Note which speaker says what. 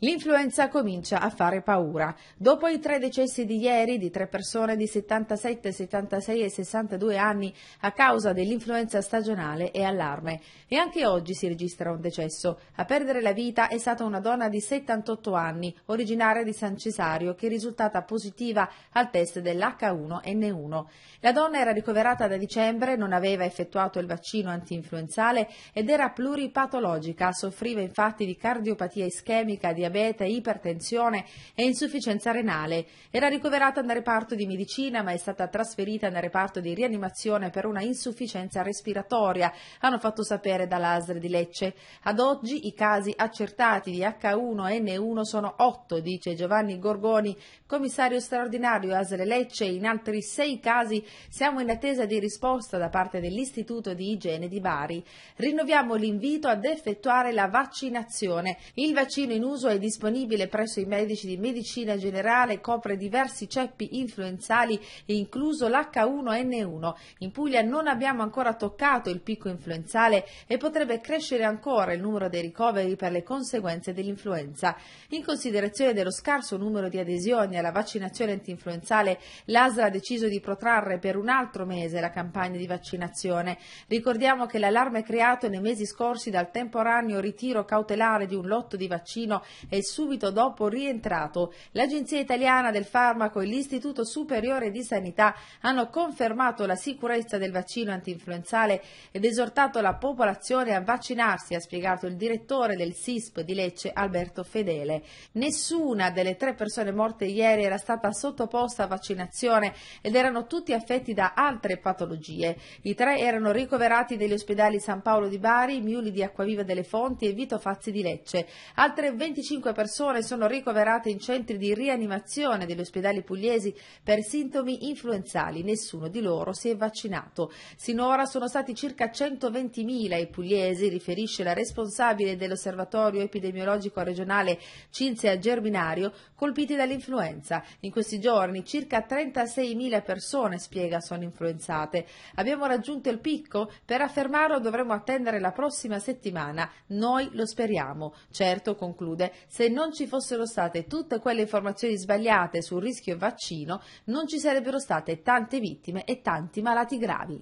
Speaker 1: L'influenza comincia a fare paura. Dopo i tre decessi di ieri di tre persone di 77, 76 e 62 anni a causa dell'influenza stagionale e allarme. E anche oggi si registra un decesso. A perdere la vita è stata una donna di 78 anni, originaria di San Cesario, che è risultata positiva al test dell'H1N1. La donna era ricoverata da dicembre, non aveva effettuato il vaccino antinfluenzale ed era pluripatologica, soffriva infatti di cardiopatia ischemica, di diabete, ipertensione e insufficienza renale. Era ricoverata nel reparto di medicina ma è stata trasferita nel reparto di rianimazione per una insufficienza respiratoria, hanno fatto sapere dall'ASR di Lecce. Ad oggi i casi accertati di H1N1 sono 8, dice Giovanni Gorgoni, commissario straordinario ASR Lecce. In altri 6 casi siamo in attesa di risposta da parte dell'Istituto di Igiene di Bari. Rinnoviamo l'invito ad effettuare la vaccinazione. Il vaccino in uso è è disponibile presso i medici di medicina generale, copre diversi ceppi influenzali, incluso l'H1N1. In Puglia non abbiamo ancora toccato il picco influenzale e potrebbe crescere ancora il numero dei ricoveri per le conseguenze dell'influenza. In considerazione dello scarso numero di adesioni alla vaccinazione antinfluenzale, l'ASL ha deciso di protrarre per un altro mese la campagna di vaccinazione. Ricordiamo che l'allarme creato nei mesi scorsi dal temporaneo ritiro cautelare di un lotto di vaccino è subito dopo rientrato. L'Agenzia Italiana del Farmaco e l'Istituto Superiore di Sanità hanno confermato la sicurezza del vaccino antinfluenzale ed esortato la popolazione a vaccinarsi, ha spiegato il direttore del SISP di Lecce Alberto Fedele. Nessuna delle tre persone morte ieri era stata sottoposta a vaccinazione ed erano tutti affetti da altre patologie. I tre erano ricoverati negli ospedali San Paolo di Bari, Miuli di Acquaviva delle Fonti e Vito Fazzi di Lecce. Altre 25 25 persone sono ricoverate in centri di rianimazione degli ospedali pugliesi per sintomi influenzali. Nessuno di loro si è vaccinato. Sinora sono stati circa 120.000 i pugliesi, riferisce la responsabile dell'Osservatorio epidemiologico regionale Cinzia Germinario, colpiti dall'influenza. In questi giorni circa 36.000 persone, spiega, sono influenzate. Abbiamo raggiunto il picco? Per affermarlo dovremo attendere la prossima settimana. Noi lo speriamo. Certo, conclude, se non ci fossero state tutte quelle informazioni sbagliate sul rischio vaccino, non ci sarebbero state tante vittime e tanti malati gravi.